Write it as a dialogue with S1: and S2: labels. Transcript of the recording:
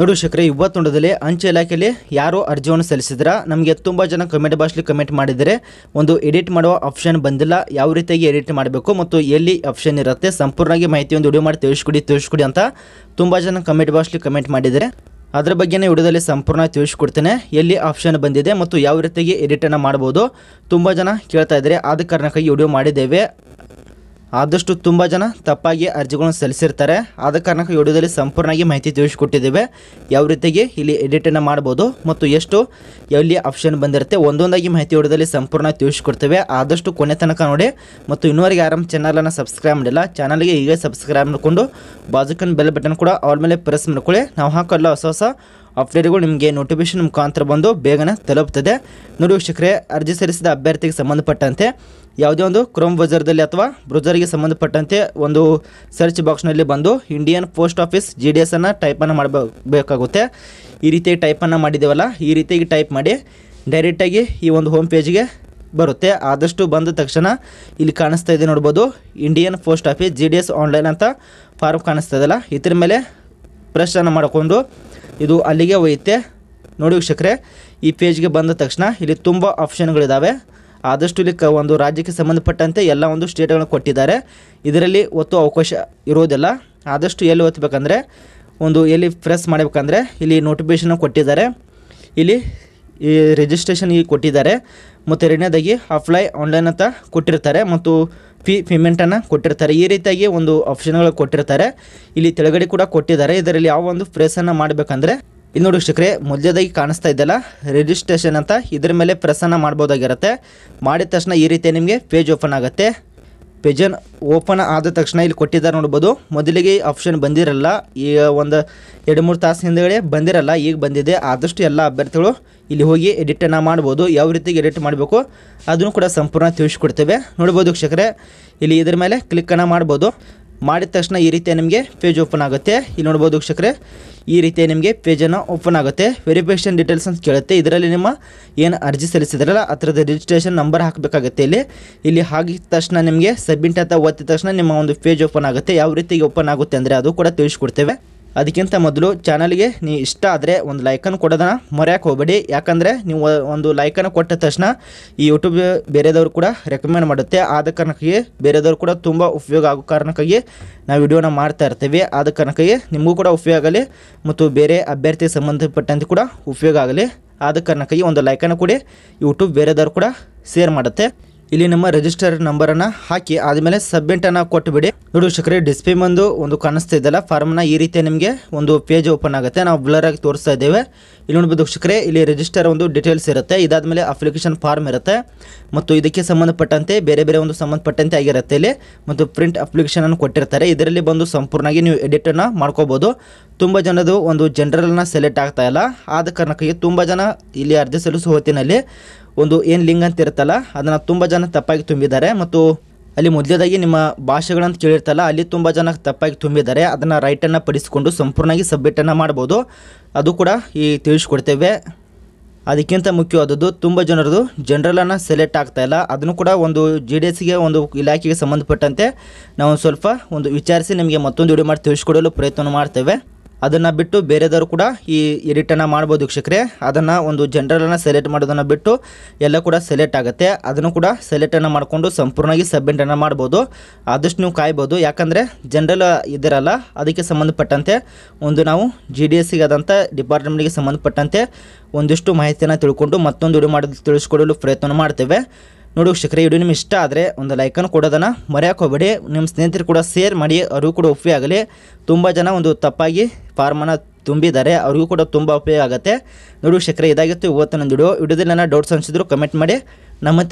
S1: ನೋಡು ಶಕ್ರೆ ಇವತ್ತೊಂಡದಲ್ಲಿ ಅಂಚೆ ಇಲಾಖೆಯಲ್ಲಿ ಯಾರೋ ಅರ್ಜಿಯನ್ನು ಸಲ್ಲಿಸಿದ್ರ ನಮಗೆ ತುಂಬ ಜನ ಕಮೆಂಟ್ ಬಾಕ್ಸ್ಲಿ ಕಮೆಂಟ್ ಮಾಡಿದರೆ ಒಂದು ಎಡಿಟ್ ಮಾಡುವ ಆಪ್ಷನ್ ಬಂದಿಲ್ಲ ಯಾವ ರೀತಿಯಾಗಿ ಎಡಿಟ್ ಮಾಡಬೇಕು ಮತ್ತು ಎಲ್ಲಿ ಆಪ್ಷನ್ ಇರುತ್ತೆ ಸಂಪೂರ್ಣವಾಗಿ ಮಾಹಿತಿ ಒಂದು ವಿಡಿಯೋ ಮಾಡಿ ತಿಳಿಸ್ಕೊಡಿ ತಿಳಿಸ್ಕೊಡಿ ಅಂತ ತುಂಬ ಜನ ಕಮೆಂಟ್ ಬಾಕ್ಸ್ಲಿ ಕಮೆಂಟ್ ಮಾಡಿದರೆ ಅದರ ಬಗ್ಗೆನೇ ವಿಡಿಯೋದಲ್ಲಿ ಸಂಪೂರ್ಣ ತಿಳಿಸ್ಕೊಡ್ತೇನೆ ಎಲ್ಲಿ ಆಪ್ಷನ್ ಬಂದಿದೆ ಮತ್ತು ಯಾವ ರೀತಿಯಾಗಿ ಎಡಿಟನ್ನು ಮಾಡ್ಬೋದು ತುಂಬ ಜನ ಕೇಳ್ತಾ ಇದ್ದಾರೆ ಆದ ಕಾರಣಕ್ಕಾಗಿ ವಿಡಿಯೋ ಮಾಡಿದ್ದೇವೆ ಆದಷ್ಟು ತುಂಬ ಜನ ತಪ್ಪಾಗಿ ಅರ್ಜಿಗಳನ್ನು ಸಲ್ಲಿಸಿರ್ತಾರೆ ಆದ ಕಾರಣಕ್ಕೆ ವಿಡಿಯೋದಲ್ಲಿ ಸಂಪೂರ್ಣವಾಗಿ ಮಾಹಿತಿ ತಿಳಿಸ್ಕೊಟ್ಟಿದ್ದೇವೆ ಯಾವ ರೀತಿಗೆ ಇಲ್ಲಿ ಎಡಿಟನ್ನು ಮಾಡ್ಬೋದು ಮತ್ತು ಎಷ್ಟು ಎಲ್ಲಿ ಆಪ್ಷನ್ ಬಂದಿರುತ್ತೆ ಒಂದೊಂದಾಗಿ ಮಾಹಿತಿ ವಿಡಿಯೋದಲ್ಲಿ ಸಂಪೂರ್ಣ ತಿಳಿಸ್ಕೊಡ್ತೇವೆ ಆದಷ್ಟು ಕೊನೆ ತನಕ ನೋಡಿ ಮತ್ತು ಇನ್ನೂವರೆಗೆ ಯಾರಮ್ಮ ಚಾನಲನ್ನು ಸಬ್ಸ್ಕ್ರೈಬ್ ಮಾಡಿಲ್ಲ ಚಾನಲ್ಗೆ ಈಗ ಸಬ್ಸ್ಕ್ರೈಬ್ ಮಾಡಿಕೊಂಡು ಬಾಜುಕನ್ ಬೆಲ್ ಬಟನ್ ಕೂಡ ಅವ್ರ ಮೇಲೆ ಪ್ರೆಸ್ ಮಾಡ್ಕೊಳ್ಳಿ ನಾವು ಹಾಕಲ್ಲ ಹೊಸ ಹೊಸ ಅಪ್ಡೇಟ್ಗಳು ನಿಮಗೆ ನೋಟಿಫಿಕೇಶನ್ ಮುಖಾಂತರ ಬಂದು ಬೇಗನೆ ತಲುಪ್ತದೆ ನೋಡಿ ವೀಕ್ಷಕರೇ ಅರ್ಜಿ ಸಲ್ಲಿಸಿದ ಅಭ್ಯರ್ಥಿಗೆ ಸಂಬಂಧಪಟ್ಟಂತೆ ಯಾವುದೇ ಒಂದು ಕ್ರೋಮ್ ಬ್ರೌಸರ್ದಲ್ಲಿ ಅಥವಾ ಬ್ರೌಸರ್ಗೆ ಸಂಬಂಧಪಟ್ಟಂತೆ ಒಂದು ಸರ್ಚ್ ಬಾಕ್ಸ್ನಲ್ಲಿ ಬಂದು Indian post office G D S ಅನ್ನು ಟೈಪನ್ನು ಮಾಡಬೇಕಾಗುತ್ತೆ ಈ ರೀತಿಯಾಗಿ ಟೈಪನ್ನು ಮಾಡಿದ್ದೇವಲ್ಲ ಈ ರೀತಿಯಾಗಿ ಟೈಪ್ ಮಾಡಿ ಡೈರೆಕ್ಟಾಗಿ ಈ ಒಂದು ಹೋಮ್ ಪೇಜ್ಗೆ ಬರುತ್ತೆ ಆದಷ್ಟು ಬಂದ ತಕ್ಷಣ ಇಲ್ಲಿ ಕಾಣಿಸ್ತಾ ಇದೆ ನೋಡ್ಬೋದು Indian post office G D S online ಅಂತ ಫಾರ್ಮ್ ಕಾಣಿಸ್ತಾ ಇದೆಯಲ್ಲ ಇದ್ರ ಮೇಲೆ ಅನ್ನು ಮಾಡಿಕೊಂಡು ಇದು ಅಲ್ಲಿಗೆ ಒಯ್ಯುತ್ತೆ ನೋಡಿ ವೀಕ್ಷಕರೇ ಈ ಪೇಜ್ಗೆ ಬಂದ ತಕ್ಷಣ ಇಲ್ಲಿ ತುಂಬ ಆಪ್ಷನ್ಗಳಿದ್ದಾವೆ ಆದಷ್ಟು ಇಲ್ಲಿ ಕ ಒಂದು ರಾಜ್ಯಕ್ಕೆ ಸಂಬಂಧಪಟ್ಟಂತೆ ಎಲ್ಲ ಒಂದು ಸ್ಟೇಟ್ಗಳನ್ನು ಕೊಟ್ಟಿದ್ದಾರೆ ಇದರಲ್ಲಿ ಒತ್ತು ಅವಕಾಶ ಇರೋದಿಲ್ಲ ಆದಷ್ಟು ಎಲ್ಲಿ ಒತ್ತಬೇಕಂದ್ರೆ ಒಂದು ಎಲ್ಲಿ ಪ್ರೆಸ್ ಮಾಡಬೇಕಂದ್ರೆ ಇಲ್ಲಿ ನೋಟಿಫಿಕೇಶನ್ ಕೊಟ್ಟಿದ್ದಾರೆ ಇಲ್ಲಿ ಈ ರಿಜಿಸ್ಟ್ರೇಷನ್ ಈಗ ಕೊಟ್ಟಿದ್ದಾರೆ ಮತ್ತು ಎರಡನೇದಾಗಿ ಅಪ್ಲೈ ಆನ್ಲೈನ್ ಅಂತ ಕೊಟ್ಟಿರ್ತಾರೆ ಮತ್ತು ಫೀ ಪೇಮೆಂಟನ್ನು ಕೊಟ್ಟಿರ್ತಾರೆ ಈ ರೀತಿಯಾಗಿ ಒಂದು ಆಪ್ಷನ್ಗಳು ಕೊಟ್ಟಿರ್ತಾರೆ ಇಲ್ಲಿ ತೆಳಗಡೆ ಕೂಡ ಕೊಟ್ಟಿದ್ದಾರೆ ಇದರಲ್ಲಿ ಯಾವ ಒಂದು ಪ್ರೆಸನ್ನು ಮಾಡಬೇಕಂದ್ರೆ ಇಲ್ಲಿ ನೋಡಿ ವೀಕ್ಷಕರೇ ಮೊದಲೇದಾಗಿ ಕಾಣಿಸ್ತಾ ಇದ್ದಲ್ಲ ರಿಜಿಸ್ಟ್ರೇಷನ್ ಅಂತ ಇದ್ರ ಮೇಲೆ ಪ್ರಸನ್ನ ಮಾಡ್ಬೋದಾಗಿರುತ್ತೆ ಮಾಡಿದ ತಕ್ಷಣ ಈ ರೀತಿ ನಿಮಗೆ ಪೇಜ್ ಓಪನ್ ಆಗುತ್ತೆ ಪೇಜನ್ ಓಪನ್ ಆದ ತಕ್ಷಣ ಇಲ್ಲಿ ಕೊಟ್ಟಿದ್ದಾರೆ ನೋಡ್ಬೋದು ಮೊದಲಿಗೆ ಆಪ್ಷನ್ ಬಂದಿರಲ್ಲ ಈಗ ಒಂದು ಎರಡು ಮೂರು ತಾಸು ಬಂದಿರಲ್ಲ ಈಗ ಬಂದಿದೆ ಆದಷ್ಟು ಎಲ್ಲ ಅಭ್ಯರ್ಥಿಗಳು ಇಲ್ಲಿ ಹೋಗಿ ಎಡಿಟನ್ನು ಮಾಡ್ಬೋದು ಯಾವ ರೀತಿಗೆ ಎಡಿಟ್ ಮಾಡಬೇಕು ಅದನ್ನು ಕೂಡ ಸಂಪೂರ್ಣ ತಿಳಿಸ್ಕೊಡ್ತೇವೆ ನೋಡ್ಬೋದು ಕ್ಷಕ್ರೆ ಇಲ್ಲಿ ಇದ್ರ ಮೇಲೆ ಕ್ಲಿಕ್ಕನ್ನು ಮಾಡ್ಬೋದು ಮಾಡಿದ ತಕ್ಷಣ ಈ ರೀತಿ ನಿಮಗೆ ಪೇಜ್ ಓಪನ್ ಆಗುತ್ತೆ ಇಲ್ಲಿ ನೋಡ್ಬೋದು ಕ್ಷಕ್ರೆ ಈ ರೀತಿ ನಿಮಗೆ ಪೇಜನ್ನು ಓಪನ್ ಆಗುತ್ತೆ ವೆರಿಫಿಕೇಷನ್ ಡೀಟೇಲ್ಸ್ ಅಂತ ಕೇಳುತ್ತೆ ಇದರಲ್ಲಿ ನಿಮ್ಮ ಏನು ಅರ್ಜಿ ಸಲ್ಲಿಸಿದ್ರಲ್ಲ ಹತ್ರದ ರಿಜಿಸ್ಟ್ರೇಷನ್ ನಂಬರ್ ಹಾಕಬೇಕಾಗುತ್ತೆ ಇಲ್ಲಿ ಇಲ್ಲಿ ಹಾಕಿದ ತಕ್ಷಣ ನಿಮಗೆ ಸಬ್ಮಿಟ್ ಅಂತ ಓದಿದ ತಕ್ಷಣ ನಿಮ್ಮ ಒಂದು ಪೇಜ್ ಓಪನ್ ಆಗುತ್ತೆ ಯಾವ ರೀತಿ ಓಪನ್ ಆಗುತ್ತೆ ಅಂದರೆ ಅದು ಕೂಡ ತಿಳಿಸ್ಕೊಡ್ತೇವೆ ಅದಕ್ಕಿಂತ ಮೊದಲು ಚಾನಲ್ಗೆ ನೀವು ಇಷ್ಟ ಆದರೆ ಒಂದು ಲೈಕನ್ನು ಕೊಡೋದನ್ನ ಮರೆಯೋಕ್ಕೆ ಹೋಗಬೇಡಿ ಯಾಕಂದರೆ ನೀವು ಒಂದು ಲೈಕನ್ನು ಕೊಟ್ಟ ತಕ್ಷಣ ಈ ಯೂಟ್ಯೂಬ್ ಬೇರೆದವರು ಕೂಡ ರೆಕಮೆಂಡ್ ಮಾಡುತ್ತೆ ಆದ ಕಾರಣಕ್ಕಾಗಿ ಬೇರೆದವರು ಕೂಡ ತುಂಬ ಉಪಯೋಗ ಆಗೋ ಕಾರಣಕ್ಕಾಗಿ ನಾವು ವಿಡಿಯೋನ ಮಾಡ್ತಾ ಇರ್ತೇವೆ ಆದ ಕಾರಣಕ್ಕಾಗಿ ನಿಮಗೂ ಕೂಡ ಉಪಯೋಗ ಆಗಲಿ ಮತ್ತು ಬೇರೆ ಅಭ್ಯರ್ಥಿ ಸಂಬಂಧಪಟ್ಟಂತೆ ಕೂಡ ಉಪಯೋಗ ಆಗಲಿ ಆದ ಕಾರಣಕ್ಕಾಗಿ ಒಂದು ಲೈಕನ್ನು ಕೊಡಿ ಯೂಟ್ಯೂಬ್ ಬೇರೆದವರು ಕೂಡ ಶೇರ್ ಮಾಡುತ್ತೆ ಇಲ್ಲಿ ನಮ್ಮ ರಿಜಿಸ್ಟರ್ ನಂಬರ್ ಅನ್ನ ಹಾಕಿ ಆದ್ಮೇಲೆ ಅನ್ನ ಕೊಟ್ಟು ಬಿಡಿ ನೋಡಿ ಶಕ್ರೆ ಡಿಸ್ಪ್ಲೇ ಬಂದು ಒಂದು ಕಾಣಿಸ್ತಾ ಫಾರ್ಮ್ ನ ಈ ರೀತಿ ನಿಮಗೆ ಒಂದು ಪೇಜ್ ಓಪನ್ ಆಗುತ್ತೆ ನಾವು ಬ್ಲರ್ ಆಗಿ ತೋರಿಸ್ತಾ ಇದ್ದೇವೆ ಇಲ್ಲಿ ನೋಡ್ಬೋದು ಶಕ್ರೆ ಇಲ್ಲಿ ರಿಜಿಸ್ಟರ್ ಒಂದು ಡೀಟೇಲ್ಸ್ ಇರುತ್ತೆ ಇದಾದ್ಮೇಲೆ ಅಪ್ಲಿಕೇಶನ್ ಫಾರ್ಮ್ ಇರುತ್ತೆ ಮತ್ತು ಇದಕ್ಕೆ ಸಂಬಂಧಪಟ್ಟಂತೆ ಬೇರೆ ಬೇರೆ ಒಂದು ಸಂಬಂಧಪಟ್ಟಂತೆ ಆಗಿರುತ್ತೆ ಇಲ್ಲಿ ಮತ್ತು ಪ್ರಿಂಟ್ ಅಪ್ಲಿಕೇಶನ್ ಅನ್ನು ಕೊಟ್ಟಿರ್ತಾರೆ ಇದರಲ್ಲಿ ಬಂದು ಸಂಪೂರ್ಣವಾಗಿ ನೀವು ಎಡಿಟ್ ಅನ್ನ ಮಾಡ್ಕೋಬಹುದು ತುಂಬ ಜನದು ಒಂದು ಜನರಲ್ ಅನ್ನ ಸೆಲೆಕ್ಟ್ ಆಗ್ತಾ ಇಲ್ಲ ಆದ ಕಾರಣಕ್ಕಾಗಿ ತುಂಬಾ ಜನ ಇಲ್ಲಿ ಅರ್ಜಿ ಸಲ್ಲಿಸುವ ಹೊತ್ತಿನಲ್ಲಿ ಒಂದು ಏನು ಲಿಂಗ್ ಅಂತ ಇರುತ್ತಲ್ಲ ಅದನ್ನು ತುಂಬ ಜನ ತಪ್ಪಾಗಿ ತುಂಬಿದ್ದಾರೆ ಮತ್ತು ಅಲ್ಲಿ ಮೊದಲೇದಾಗಿ ನಿಮ್ಮ ಭಾಷೆಗಳಂತ ಕೇಳಿರ್ತಲ್ಲ ಅಲ್ಲಿ ತುಂಬ ಜನ ತಪ್ಪಾಗಿ ತುಂಬಿದ್ದಾರೆ ಅದನ್ನು ರೈಟನ್ನು ಪಡಿಸಿಕೊಂಡು ಸಂಪೂರ್ಣವಾಗಿ ಸಬ್ಮಿಟನ್ನು ಮಾಡ್ಬೋದು ಅದು ಕೂಡ ಈ ತಿಳಿಸ್ಕೊಡ್ತೇವೆ ಅದಕ್ಕಿಂತ ಮುಖ್ಯವಾದದ್ದು ತುಂಬ ಜನರದು ಜನರಲನ್ನು ಸೆಲೆಕ್ಟ್ ಆಗ್ತಾಯಿಲ್ಲ ಅದನ್ನು ಕೂಡ ಒಂದು ಜಿ ಡಿ ಎಸ್ಗೆ ಒಂದು ಇಲಾಖೆಗೆ ಸಂಬಂಧಪಟ್ಟಂತೆ ನಾವು ಸ್ವಲ್ಪ ಒಂದು ವಿಚಾರಿಸಿ ನಿಮಗೆ ಮತ್ತೊಂದು ವಿಡಿಯೋ ಮಾಡಿ ತಿಳಿಸ್ಕೊಡಲು ಪ್ರಯತ್ನ ಮಾಡ್ತೇವೆ ಅದನ್ನು ಬಿಟ್ಟು ಬೇರೆದವರು ಕೂಡ ಈ ಎಡಿಟನ್ನು ಮಾಡ್ಬೋದು ವೀಕ್ಷಕರೇ ಅದನ್ನು ಒಂದು ಜನರಲನ್ನು ಸೆಲೆಕ್ಟ್ ಮಾಡೋದನ್ನು ಬಿಟ್ಟು ಎಲ್ಲ ಕೂಡ ಸೆಲೆಕ್ಟ್ ಆಗುತ್ತೆ ಅದನ್ನು ಕೂಡ ಸೆಲೆಕ್ಟನ್ನು ಮಾಡಿಕೊಂಡು ಸಂಪೂರ್ಣವಾಗಿ ಸಬ್ಮಿಟನ್ನು ಮಾಡ್ಬೋದು ಆದಷ್ಟು ನೀವು ಕಾಯ್ಬೋದು ಯಾಕಂದರೆ ಜನರಲ್ ಇದ್ದಿರಲ್ಲ ಅದಕ್ಕೆ ಸಂಬಂಧಪಟ್ಟಂತೆ ಒಂದು ನಾವು ಜಿ ಡಿ ಸಿಗಾದಂಥ ಡಿಪಾರ್ಟ್ಮೆಂಟ್ಗೆ ಸಂಬಂಧಪಟ್ಟಂತೆ ಒಂದಿಷ್ಟು ಮಾಹಿತಿಯನ್ನು ತಿಳ್ಕೊಂಡು ಮತ್ತೊಂದು ವಿಡಿಯೋ ಮಾಡೋದು ತಿಳಿಸ್ಕೊಡಲು ಪ್ರಯತ್ನ ಮಾಡ್ತೇವೆ ನೋಡಿ ಶಕ್ರೆ ವಿಡಿಯೋ ನಿಮ್ಗೆ ಇಷ್ಟ ಆದರೆ ಒಂದು ಲೈಕನ್ನು ಕೊಡೋದನ್ನು ಮರೆಯಾಕೋಬೇಡಿ ನಿಮ್ಮ ಸ್ನೇಹಿತರು ಕೂಡ ಶೇರ್ ಮಾಡಿ ಅವ್ರಿಗೂ ಕೂಡ ಉಪಯೋಗ ಆಗಲಿ ತುಂಬ ಜನ ಒಂದು ತಪ್ಪಾಗಿ ಫಾರ್ಮನ್ನು ತುಂಬಿದ್ದಾರೆ ಅವ್ರಿಗೂ ಕೂಡ ತುಂಬ ಉಪಯೋಗ ಆಗುತ್ತೆ ನೋಡಿ ಶಕ್ರೆ ಇದಾಗಿತ್ತು ನಂದು ವಿಡಿಯೋ ವಿಡಿಯೋದಲ್ಲಿ ನನ್ನ ಡೌಟ್ಸ್ ಅನಿಸಿದ್ರು ಕಮೆಂಟ್ ಮಾಡಿ ನಮ್ಮತ್ತೆ